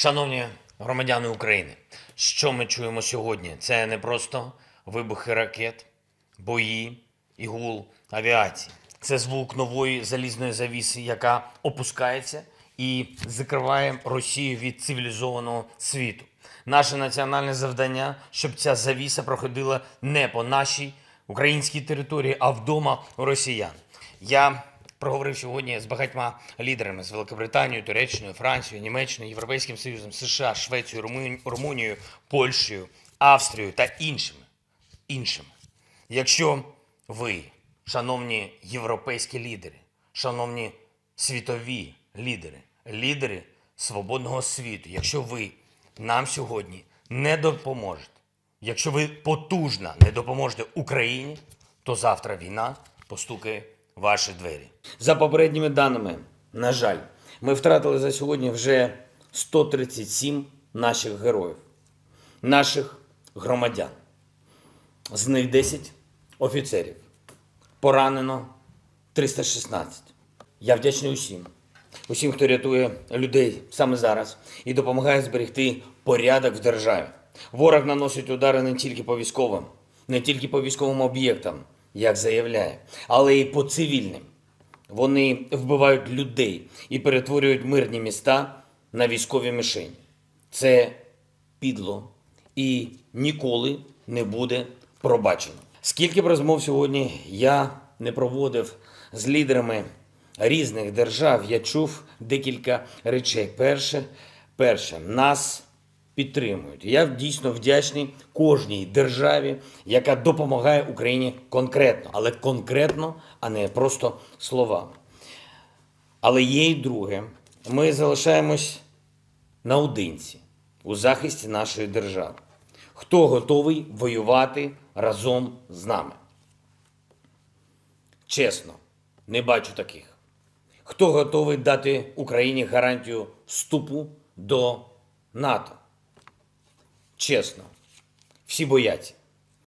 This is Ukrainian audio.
Шановні громадяни України, що ми чуємо сьогодні? Це не просто вибухи ракет, бої і гул авіації. Це звук нової залізної завіси, яка опускається і закриває Росію від цивілізованого світу. Наше національне завдання, щоб ця завіса проходила не по нашій українській території, а вдома росіян. Я проговорив сьогодні з багатьма лідерами з Великобританією, Туреччиною, Францією, Німеччиною, Європейським Союзом, США, Швецією, Румунією, Польщею, Австрією та іншими. іншими. Якщо ви, шановні європейські лідери, шановні світові лідери, лідери свободного світу, якщо ви нам сьогодні не допоможете, якщо ви потужно не допоможете Україні, то завтра війна постукає ваші двері. За попередніми даними, на жаль, ми втратили за сьогодні вже 137 наших героїв, наших громадян. З них 10 офіцерів. Поранено 316. Я вдячний усім, усім, хто рятує людей саме зараз і допомагає зберегти порядок в державі. Ворог наносить удари не тільки по військовим, не тільки по військовим об'єктам як заявляє, але і по цивільним. Вони вбивають людей і перетворюють мирні міста на військові мішені. Це підло і ніколи не буде пробачено. Скільки б розмов сьогодні я не проводив з лідерами різних держав, я чув декілька речей. Перше, перше, нас підтримують. Я дійсно вдячний кожній державі, яка допомагає Україні конкретно, але конкретно, а не просто словами. Але є й друге, ми залишаємось наодинці у захисті нашої держави. Хто готовий воювати разом з нами? Чесно, не бачу таких. Хто готовий дати Україні гарантію вступу до НАТО? чесно. Всі боять.